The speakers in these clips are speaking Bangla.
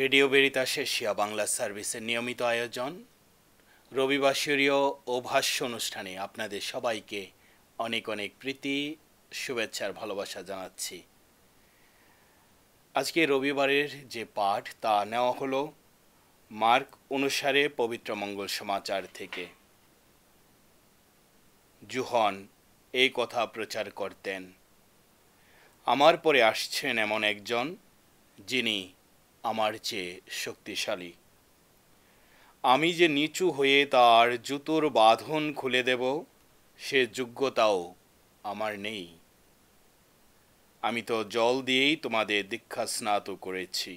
রেডিও বেরিতাস এশিয়া বাংলা সার্ভিসের নিয়মিত আয়োজন রবিবাসরীয় ও ভাষ্য অনুষ্ঠানে আপনাদের সবাইকে অনেক অনেক প্রীতি শুভেচ্ছার ভালোবাসা জানাচ্ছি আজকে রবিবারের যে পাঠ তা নেওয়া হলো মার্ক অনুসারে পবিত্র মঙ্গল সমাচার থেকে জুহন এই কথা প্রচার করতেন আমার পরে আসছেন এমন একজন যিনি আমার চেয়ে শক্তিশালী আমি যে নিচু হয়ে তার জুতোর বাঁধন খুলে দেব সে যোগ্যতাও আমার নেই আমি তো জল দিয়েই তোমাদের দীক্ষা স্নাত করেছি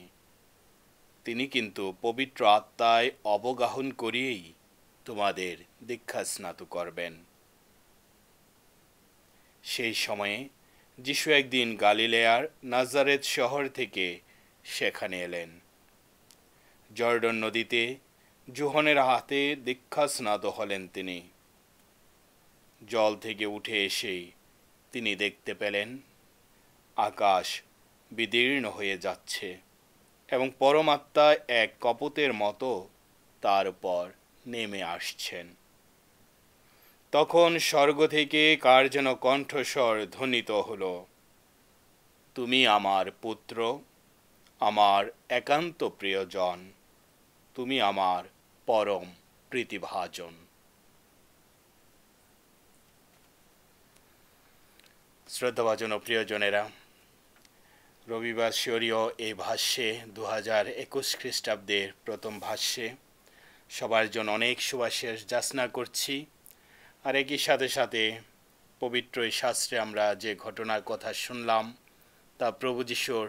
তিনি কিন্তু পবিত্র আত্মায় অবগাহন করিয়েই তোমাদের দীক্ষা স্নাত করবেন সেই সময়ে যিশু একদিন গালিলেয়ার নাজারেত শহর থেকে সেখানে এলেন জর্ডন নদীতে জোহনের হাতে দীক্ষা স্নাত হলেন তিনি জল থেকে উঠে এসেই তিনি দেখতে পেলেন আকাশ বিদীর্ণ হয়ে যাচ্ছে এবং পরমাত্মা এক কপতের মতো তার নেমে আসছেন তখন স্বর্গ থেকে কার যেন কণ্ঠস্বর ধ্বনিত হল তুমি আমার পুত্র আমার একান্ত প্রিয়জন তুমি আমার পরম প্রীতিভাজন শ্রদ্ধাভাজন ও প্রিয়জনেরা রবিবার শরীয় এই ভাষ্যে দু হাজার একুশ খ্রিস্টাব্দের প্রথম ভাষ্যে সবার জন্য অনেক সুবাসের যাচনা করছি আর একই সাথে সাথে পবিত্র এই শাস্ত্রে আমরা যে ঘটনার কথা শুনলাম তা প্রভু যিশুর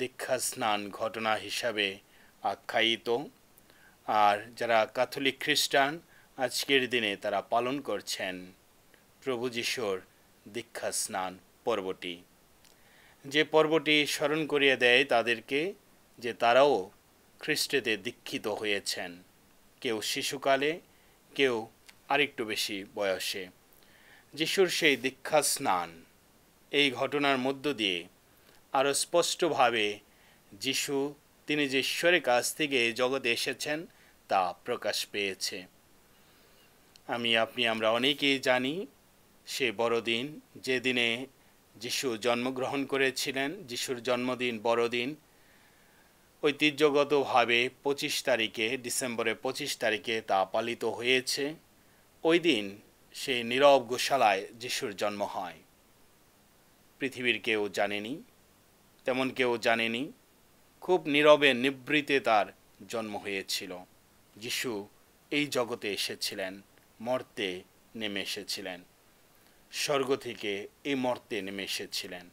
দীক্ষা স্নান ঘটনা হিসাবে আখ্যায়িত আর যারা ক্যাথলিক খ্রিস্টান আজকের দিনে তারা পালন করছেন প্রভু যিশোর দীক্ষা স্নান পর্বটি যে পর্বটি স্মরণ করিয়ে দেয় তাদেরকে যে তারাও খ্রিস্টেতে দীক্ষিত হয়েছেন কেউ শিশুকালে কেউ আরেকটু বেশি বয়সে যিশুর সেই দীক্ষা স্নান এই ঘটনার মধ্য দিয়ে আরও স্পষ্টভাবে যিশু তিনি যে ঈশ্বরের কাছ থেকে জগতে এসেছেন তা প্রকাশ পেয়েছে আমি আপনি আমরা অনেকেই জানি সে বড়দিন যেদিনে যিশু জন্মগ্রহণ করেছিলেন যিশুর জন্মদিন বড়দিন ঐতিহ্যগতভাবে পঁচিশ তারিখে ডিসেম্বরের পঁচিশ তারিখে তা পালিত হয়েছে ওই দিন সে নীরব গোশালায় যিশুর জন্ম হয় পৃথিবীর কেউ জানেনি তেমন কেউ জানেনি খুব নীরবে নিবৃতে তার জন্ম হয়েছিল যিশু এই জগতে এসেছিলেন মর্তে নেমে এসেছিলেন স্বর্গ থেকে এই মর্তে নেমে এসেছিলেন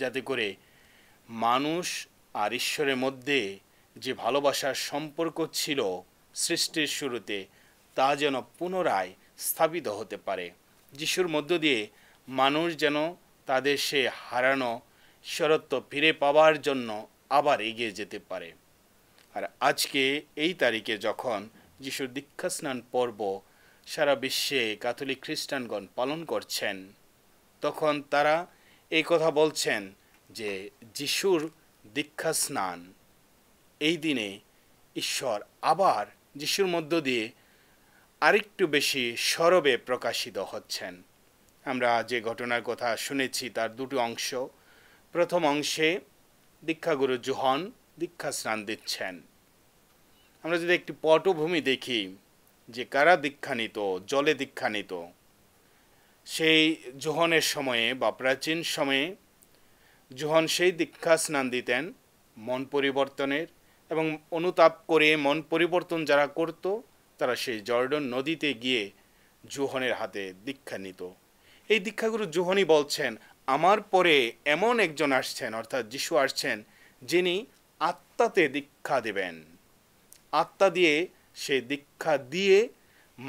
যাতে করে মানুষ আর ঈশ্বরের মধ্যে যে ভালোবাসার সম্পর্ক ছিল সৃষ্টির শুরুতে তা যেন পুনরায় স্থাপিত হতে পারে যিশুর মধ্য দিয়ে মানুষ যেন তাদের সে হারানো ঈশ্বরত্ব ফিরে পাওয়ার জন্য আবার এগিয়ে যেতে পারে আর আজকে এই তারিখে যখন যিশুর স্নান পর্ব সারা বিশ্বে ক্যাথলিক খ্রিস্টানগণ পালন করছেন তখন তারা এই কথা বলছেন যে যিশুর স্নান এই দিনে ঈশ্বর আবার যিশুর মধ্য দিয়ে আরেকটু বেশি সরবে প্রকাশিত হচ্ছেন আমরা যে ঘটনার কথা শুনেছি তার দুটো অংশ প্রথম অংশে দীক্ষাগুরু জোহন দীক্ষা স্নান দিচ্ছেন আমরা যদি একটি পটভূমি দেখি যে কারা দীক্ষা নিত জলে দীক্ষা নিত সেই জোহনের সময়ে বা প্রাচীন সময়ে জোহন সেই দীক্ষা স্নান দিতেন মন পরিবর্তনের এবং অনুতাপ করে মন পরিবর্তন যারা করত তারা সেই জর্ডন নদীতে গিয়ে জোহনের হাতে দীক্ষা নিত এই দীক্ষাগুরু জোহনই বলছেন আমার পরে এমন একজন আসছেন অর্থাৎ যিশু আসছেন যিনি আত্মাতে দীক্ষা দেবেন আত্মা দিয়ে সে দীক্ষা দিয়ে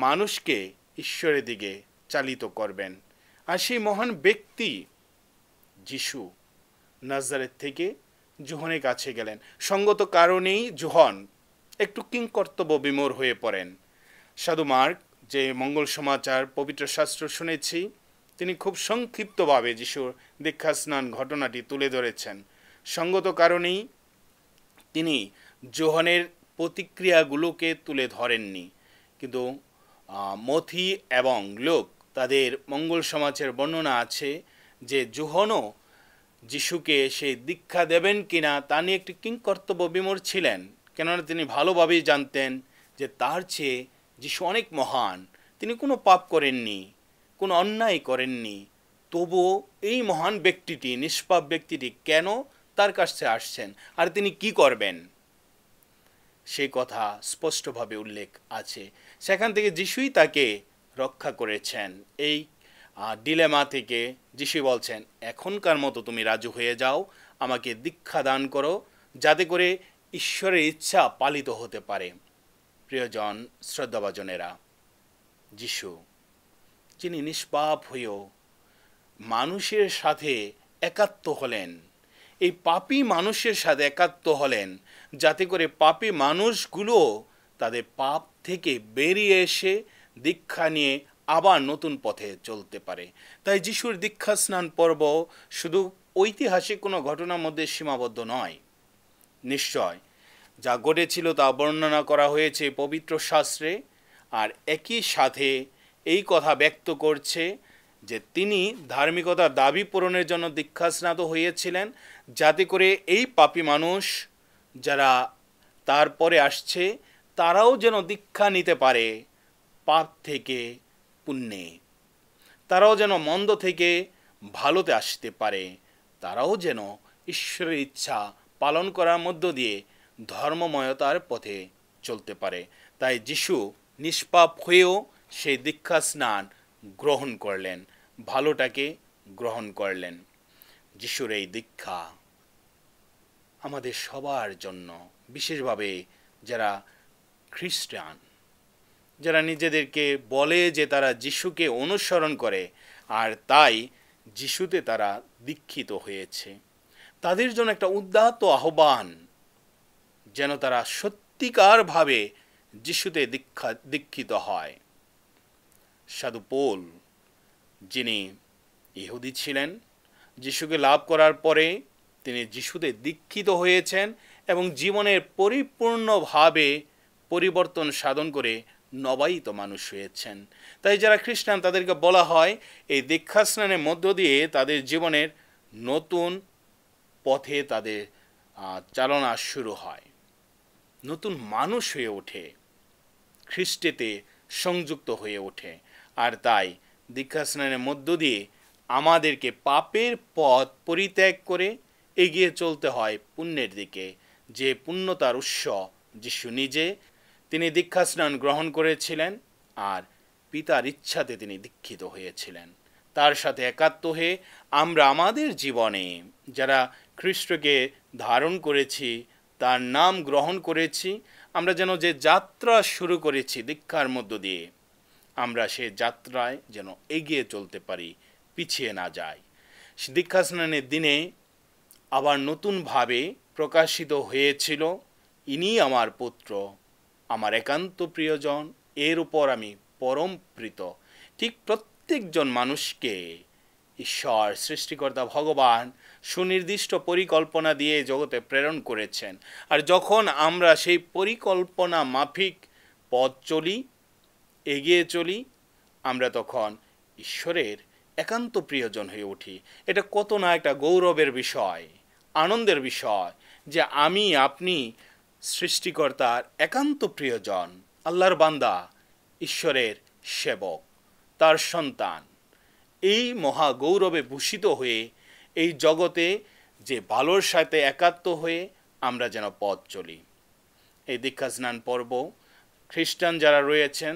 মানুষকে ঈশ্বরের দিকে চালিত করবেন আর সেই মহান ব্যক্তি যিশু নাজারের থেকে জোহনের কাছে গেলেন সঙ্গত কারণেই জোহন একটু কিংকর্তব্য বিমোর হয়ে পড়েন সাধু মার্ক যে মঙ্গল সমাচার পবিত্র শাস্ত্র শুনেছি তিনি খুব সংক্ষিপ্তভাবে যিশুর স্নান ঘটনাটি তুলে ধরেছেন সঙ্গত কারণেই তিনি জোহনের প্রতিক্রিয়াগুলোকে তুলে ধরেননি কিন্তু মথি এবং লোক তাদের মঙ্গল সমাজের বর্ণনা আছে যে জোহনও যিশুকে সেই দীক্ষা দেবেন কিনা তা নিয়ে একটি কিংকর্তব্য বিমর ছিলেন কেননা তিনি ভালোভাবেই জানতেন যে তার চেয়ে যিশু অনেক মহান তিনি কোনো পাপ করেননি কোনো অন্যায় করেননি তবুও এই মহান ব্যক্তিটি নিষ্পাপ ব্যক্তিটি কেন তার কাছে আসছেন আর তিনি কি করবেন সেই কথা স্পষ্টভাবে উল্লেখ আছে সেখান থেকে যিশুই তাকে রক্ষা করেছেন এই ডিলেমা থেকে যিশু বলছেন এখনকার মতো তুমি রাজু হয়ে যাও আমাকে দীক্ষা দান করো যাতে করে ঈশ্বরের ইচ্ছা পালিত হতে পারে প্রিয়জন শ্রদ্ধাভাজনেরা যিশু যিনি নিষ্পাপ হয়েও মানুষের সাথে একাত্ম হলেন এই পাপি মানুষের সাথে একাত্ম হলেন যাতে করে পাপি মানুষগুলো তাদের পাপ থেকে বেরিয়ে এসে দীক্ষা নিয়ে আবার নতুন পথে চলতে পারে তাই যিশুর দীক্ষা স্নান পর্ব শুধু ঐতিহাসিক কোনো ঘটনার মধ্যে সীমাবদ্ধ নয় নিশ্চয় যা ঘটেছিল তা বর্ণনা করা হয়েছে পবিত্র শাস্ত্রে আর একই সাথে এই কথা ব্যক্ত করছে যে তিনি ধার্মিকতার দাবি পূরণের জন্য দীক্ষাস্নাত হয়েছিলেন যাতে করে এই পাপি মানুষ যারা তারপরে আসছে তারাও যেন দীক্ষা নিতে পারে পাপ থেকে পুণ্যে তারাও যেন মন্দ থেকে ভালোতে আসতে পারে তারাও যেন ঈশ্বরের ইচ্ছা পালন করার মধ্য দিয়ে ধর্মময়তার পথে চলতে পারে তাই যিশু নিষ্পাপ হয়েও সেই দীক্ষা স্নান গ্রহণ করলেন ভালোটাকে গ্রহণ করলেন যিশুর এই দীক্ষা আমাদের সবার জন্য বিশেষভাবে যারা খ্রিস্টান যারা নিজেদেরকে বলে যে তারা যিশুকে অনুসরণ করে আর তাই যিশুতে তারা দীক্ষিত হয়েছে তাদের জন্য একটা উদাত্ত আহ্বান যেন তারা সত্যিকারভাবে যিশুতে দীক্ষা দীক্ষিত হয় সাধু পোল যিনি ইহুদি ছিলেন যিশুকে লাভ করার পরে তিনি যিশুতে দীক্ষিত হয়েছেন এবং জীবনের পরিপূর্ণভাবে পরিবর্তন সাধন করে নবায়িত মানুষ হয়েছেন তাই যারা খ্রিস্টান তাদেরকে বলা হয় এই দীক্ষা স্নানের মধ্য দিয়ে তাদের জীবনের নতুন পথে তাদের চালনা শুরু হয় নতুন মানুষ হয়ে ওঠে খ্রিস্টেতে সংযুক্ত হয়ে ওঠে আর তাই দীক্ষা স্নানের মধ্য দিয়ে আমাদেরকে পাপের পথ পরিত্যাগ করে এগিয়ে চলতে হয় পুণ্যের দিকে যে পুণ্যতার উৎস যিশু নিজে তিনি দীক্ষাস্নান গ্রহণ করেছিলেন আর পিতার ইচ্ছাতে তিনি দীক্ষিত হয়েছিলেন তার সাথে একাত্ম হয়ে আমরা আমাদের জীবনে যারা খ্রিস্টকে ধারণ করেছি তার নাম গ্রহণ করেছি আমরা যেন যে যাত্রা শুরু করেছি দীক্ষার মধ্য দিয়ে আমরা সে যাত্রায় যেন এগিয়ে চলতে পারি পিছিয়ে না যাই দীক্ষাস্নানের দিনে আবার নতুনভাবে প্রকাশিত হয়েছিল ইনি আমার পুত্র আমার একান্ত প্রিয়জন এর উপর আমি পরম প্রীত ঠিক প্রত্যেকজন মানুষকে ঈশ্বর সৃষ্টিকর্তা ভগবান সুনির্দিষ্ট পরিকল্পনা দিয়ে জগতে প্রেরণ করেছেন আর যখন আমরা সেই পরিকল্পনা মাফিক পথ চলি এগিয়ে চলি আমরা তখন ঈশ্বরের একান্ত প্রিয়জন হয়ে উঠি এটা কত না একটা গৌরবের বিষয় আনন্দের বিষয় যে আমি আপনি সৃষ্টিকর্তার একান্ত প্রিয়জন আল্লাহর বান্দা ঈশ্বরের সেবক তার সন্তান এই মহা গৌরবে ভূষিত হয়ে এই জগতে যে ভালোর সাথে একাত্ম হয়ে আমরা যেন পথ চলি এই দীক্ষা স্নান পর্ব খ্রিস্টান যারা রয়েছেন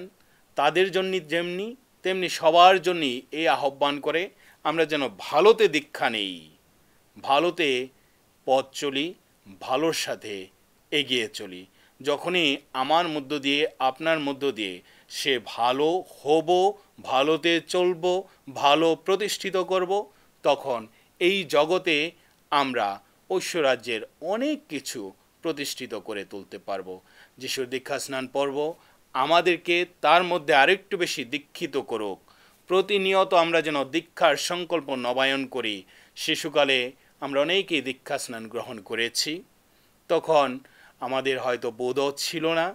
তাদের জন্য যেমনি তেমনি সবার জন্যই এই আহ্বান করে আমরা যেন ভালোতে দীক্ষা নেই ভালোতে পথ চলি ভালোর সাথে এগিয়ে চলি যখনই আমার মধ্য দিয়ে আপনার মধ্য দিয়ে সে ভালো হব ভালোতে চলব ভালো প্রতিষ্ঠিত করব তখন এই জগতে আমরা ঐশ্বরাজ্যের অনেক কিছু প্রতিষ্ঠিত করে তুলতে পারব যিশুর দীক্ষা স্নান পর্ব আমাদেরকে তার মধ্যে আরেকটু বেশি দীক্ষিত করুক প্রতিনিয়ত আমরা যেন দীক্ষার সংকল্প নবায়ন করি শিশুকালে আমরা অনেকেই দীক্ষা স্নান গ্রহণ করেছি তখন আমাদের হয়তো বোধও ছিল না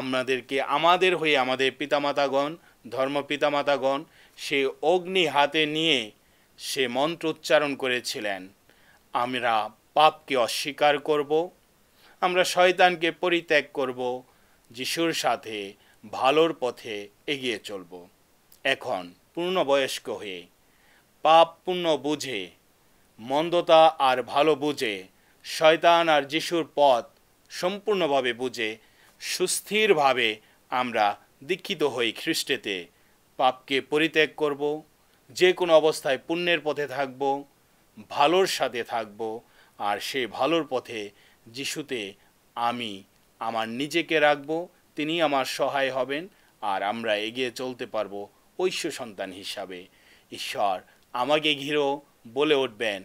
আমাদেরকে আমাদের হয়ে আমাদের পিতামাতাগণ ধর্ম পিতামাতাগণ সে অগ্নি হাতে নিয়ে সে মন্ত্র উচ্চারণ করেছিলেন আমরা পাপকে অস্বীকার করব আমরা শয়তানকে পরিত্যাগ করব যিশুর সাথে ভালোর পথে এগিয়ে চলব এখন পূর্ণবয়স্ক হয়ে পাপ পুণ্য বুঝে মন্দতা আর ভালো বুঝে শয়তান আর যিশুর পথ সম্পূর্ণভাবে বুঝে সুস্থিরভাবে আমরা দীক্ষিত হই খ্রিস্টেতে পাপকে পরিত্যাগ করব যে কোনো অবস্থায় পুণ্যের পথে থাকব ভালোর সাথে থাকব আর সেই ভালোর পথে যিশুতে আমি আমার নিজেকে রাখবো তিনি আমার সহায় হবেন আর আমরা এগিয়ে চলতে পারব ঐশ্য সন্তান হিসাবে ঈশ্বর আমাকে ঘিরো বলে উঠবেন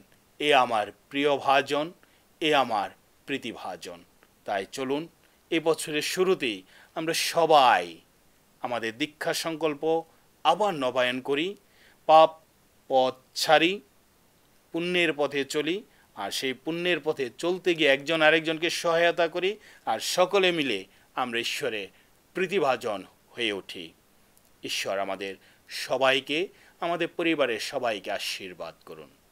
এ আমার প্রিয় ভাজন এ আমার প্রীতিভাজন তাই চলুন এ বছরের শুরুতেই আমরা সবাই আমাদের দীক্ষা সংকল্প আবার নবায়ন করি পাপ পথ ছাড়ি পুণ্যের পথে চলি আর সেই পুণ্যের পথে চলতে গিয়ে একজন আরেকজনকে সহায়তা করি আর সকলে মিলে আমরা ঈশ্বরে প্রীতিভাজন হয়ে উঠি ঈশ্বর আমাদের সবাইকে আমাদের পরিবারের সবাইকে আশীর্বাদ করুন